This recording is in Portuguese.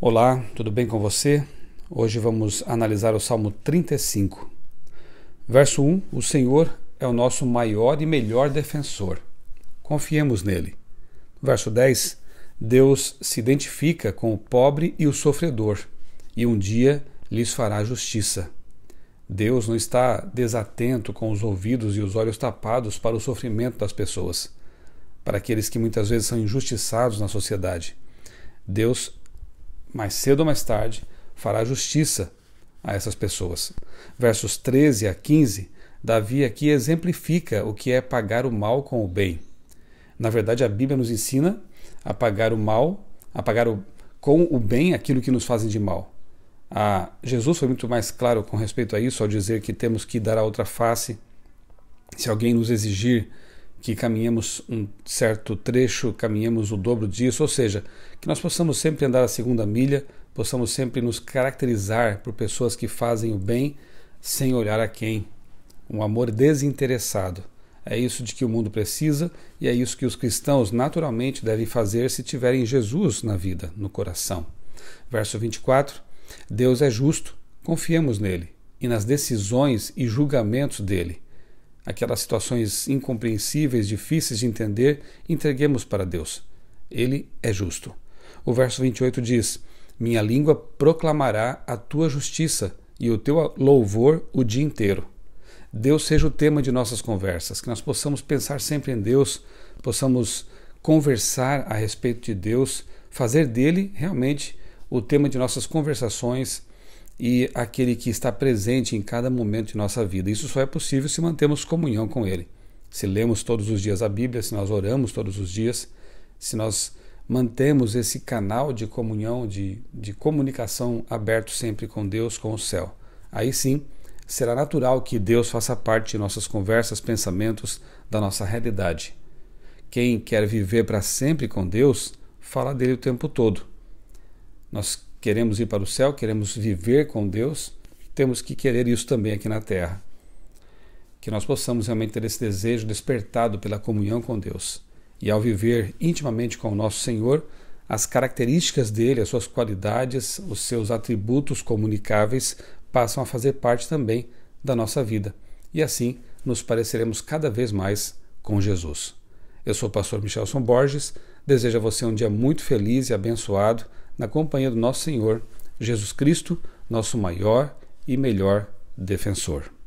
Olá, tudo bem com você? Hoje vamos analisar o Salmo 35. Verso 1: O Senhor é o nosso maior e melhor defensor. Confiemos nele. Verso 10: Deus se identifica com o pobre e o sofredor, e um dia lhes fará justiça. Deus não está desatento com os ouvidos e os olhos tapados para o sofrimento das pessoas, para aqueles que muitas vezes são injustiçados na sociedade. Deus mais cedo ou mais tarde, fará justiça a essas pessoas. Versos 13 a 15, Davi aqui exemplifica o que é pagar o mal com o bem. Na verdade, a Bíblia nos ensina a pagar o mal, a pagar o, com o bem aquilo que nos fazem de mal. A Jesus foi muito mais claro com respeito a isso ao dizer que temos que dar a outra face. Se alguém nos exigir que caminhamos um certo trecho, caminhamos o dobro disso, ou seja, que nós possamos sempre andar a segunda milha, possamos sempre nos caracterizar por pessoas que fazem o bem sem olhar a quem. Um amor desinteressado. É isso de que o mundo precisa e é isso que os cristãos naturalmente devem fazer se tiverem Jesus na vida, no coração. Verso 24: Deus é justo, confiemos nele e nas decisões e julgamentos dele aquelas situações incompreensíveis, difíceis de entender, entreguemos para Deus. Ele é justo. O verso 28 diz: Minha língua proclamará a tua justiça e o teu louvor o dia inteiro. Deus seja o tema de nossas conversas, que nós possamos pensar sempre em Deus, possamos conversar a respeito de Deus, fazer dele realmente o tema de nossas conversações e aquele que está presente em cada momento de nossa vida. Isso só é possível se mantemos comunhão com Ele. Se lemos todos os dias a Bíblia, se nós oramos todos os dias, se nós mantemos esse canal de comunhão, de, de comunicação aberto sempre com Deus, com o céu. Aí sim será natural que Deus faça parte de nossas conversas, pensamentos, da nossa realidade. Quem quer viver para sempre com Deus, fala dele o tempo todo. Nós queremos ir para o céu, queremos viver com Deus, temos que querer isso também aqui na terra. Que nós possamos realmente ter esse desejo despertado pela comunhão com Deus. E ao viver intimamente com o nosso Senhor, as características dele, as suas qualidades, os seus atributos comunicáveis passam a fazer parte também da nossa vida. E assim nos pareceremos cada vez mais com Jesus. Eu sou o pastor Michelson Borges, desejo a você um dia muito feliz e abençoado na companhia do nosso Senhor Jesus Cristo, nosso maior e melhor defensor.